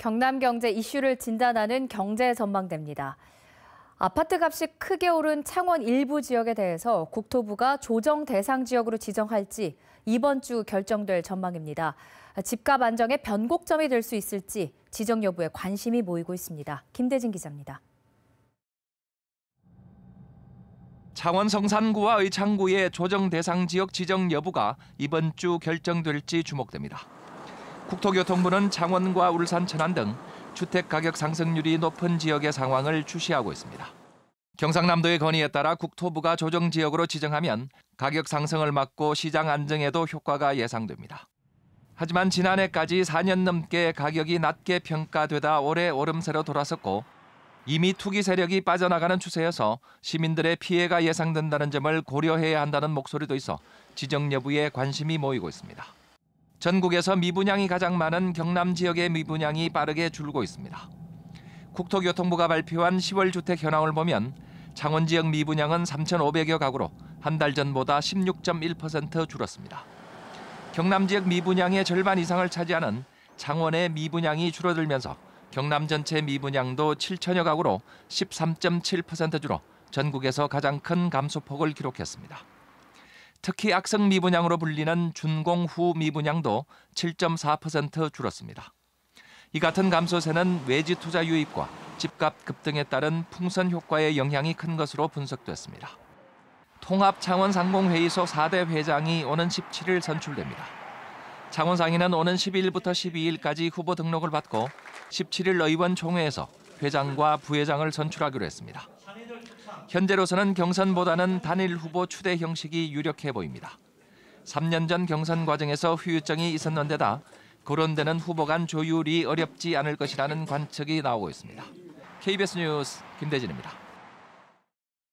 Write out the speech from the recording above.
경남 경제 이슈를 진단하는 경제 전망대입니다. 아파트 값이 크게 오른 창원 일부 지역에 대해서 국토부가 조정 대상 지역으로 지정할지 이번 주 결정될 전망입니다. 집값 안정의 변곡점이 될 수 있을지 지정 여부에 관심이 모이고 있습니다. 김대진 기자입니다. 창원 성산구와 의창구의 조정 대상 지역 지정 여부가 이번 주 결정될지 주목됩니다. 국토교통부는 창원과 울산, 천안 등 주택 가격 상승률이 높은 지역의 상황을 주시하고 있습니다. 경상남도의 건의에 따라 국토부가 조정 지역으로 지정하면 가격 상승을 막고 시장 안정에도 효과가 예상됩니다. 하지만 지난해까지 4년 넘게 가격이 낮게 평가되다 올해 오름세로 돌아섰고 이미 투기 세력이 빠져나가는 추세여서 시민들의 피해가 예상된다는 점을 고려해야 한다는 목소리도 있어 지정 여부에 관심이 모이고 있습니다. 전국에서 미분양이 가장 많은 경남 지역의 미분양이 빠르게 줄고 있습니다. 국토교통부가 발표한 10월 주택 현황을 보면 창원 지역 미분양은 3,500여 가구로 한 달 전보다 16.1% 줄었습니다. 경남 지역 미분양의 절반 이상을 차지하는 창원의 미분양이 줄어들면서 경남 전체 미분양도 7천여 가구로 13.7% 줄어 전국에서 가장 큰 감소폭을 기록했습니다. 특히 악성 미분양으로 불리는 준공 후 미분양도 7.4% 줄었습니다. 이 같은 감소세는 외지 투자 유입과 집값 급등에 따른 풍선 효과의 영향이 큰 것으로 분석됐습니다. 통합 창원 상공회의소 4대 회장이 오는 17일 선출됩니다. 창원 상인은 오는 12일부터 12일까지 후보 등록을 받고 17일 의원총회에서 회장과 부회장을 선출하기로 했습니다. 현재로서는 경선보다는 단일 후보 추대 형식이 유력해 보입니다. 3년 전 경선 과정에서 후유증이 있었는 데다 거론되는 후보 간 조율이 어렵지 않을 것이라는 관측이 나오고 있습니다. KBS 뉴스 김대진입니다.